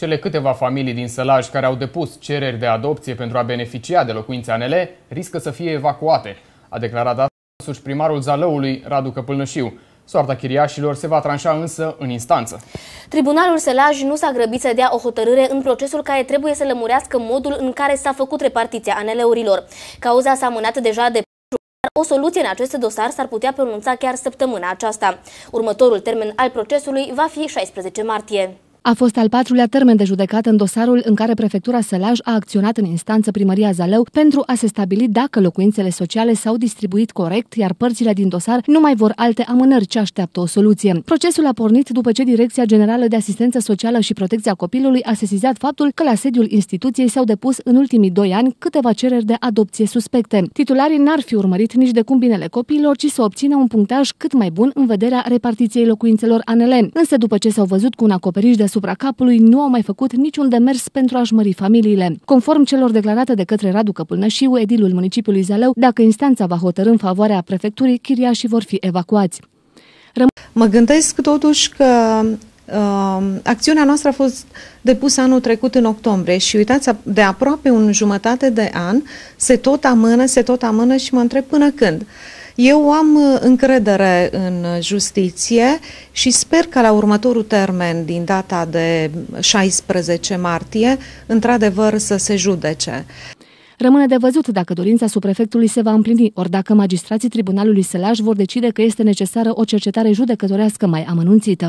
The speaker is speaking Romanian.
Cele câteva familii din Sălaj care au depus cereri de adopție pentru a beneficia de locuințe ANL riscă să fie evacuate, a declarat astăzi primarul Zalăului, Radu Căpâlnășiu. Soarta chiriașilor se va tranșa însă în instanță. Tribunalul Sălaj nu s-a grăbit să dea o hotărâre în procesul care trebuie să lămurească modul în care s-a făcut repartiția aneleurilor. Cauza s-a mânat deja de o soluție în acest dosar s-ar putea pronunța chiar săptămâna aceasta. Următorul termen al procesului va fi 16 martie. A fost al patrulea termen de judecată în dosarul în care prefectura Sălaj a acționat în instanță primăria Zalău pentru a se stabili dacă locuințele sociale s-au distribuit corect, iar părțile din dosar nu mai vor alte amânări ce așteaptă o soluție. Procesul a pornit după ce Direcția Generală de Asistență Socială și Protecția Copilului a sesizat faptul că la sediul instituției s-au depus în ultimii doi ani câteva cereri de adopție suspecte. Titularii n-ar fi urmărit nici de cum binele copiilor, ci să obțină un punctaj cât mai bun în vederea repartiției locuințelor anele. Însă după ce s-au văzut cu un acoperiș de asupra capului nu au mai făcut niciun demers pentru a-și mări familiile. Conform celor declarate de către Radu Căpulnășiu, edilul municipiului Zaleu, dacă instanța va hotărâ în favoarea prefecturii, chiriașii vor fi evacuați. Răm- mă gândesc totuși că Uh, acțiunea noastră a fost depusă anul trecut în octombrie și uitați, de aproape un jumătate de an se tot amână, se tot amână și mă întreb până când. Uh, eu am uh, încredere în justiție și sper că la următorul termen, din data de 16 martie, într-adevăr să se judece. Rămâne de văzut dacă dorința suprefectului se va împlini, ori dacă magistrații Tribunalului Sălaj vor decide că este necesară o cercetare judecătorească mai amănunțită.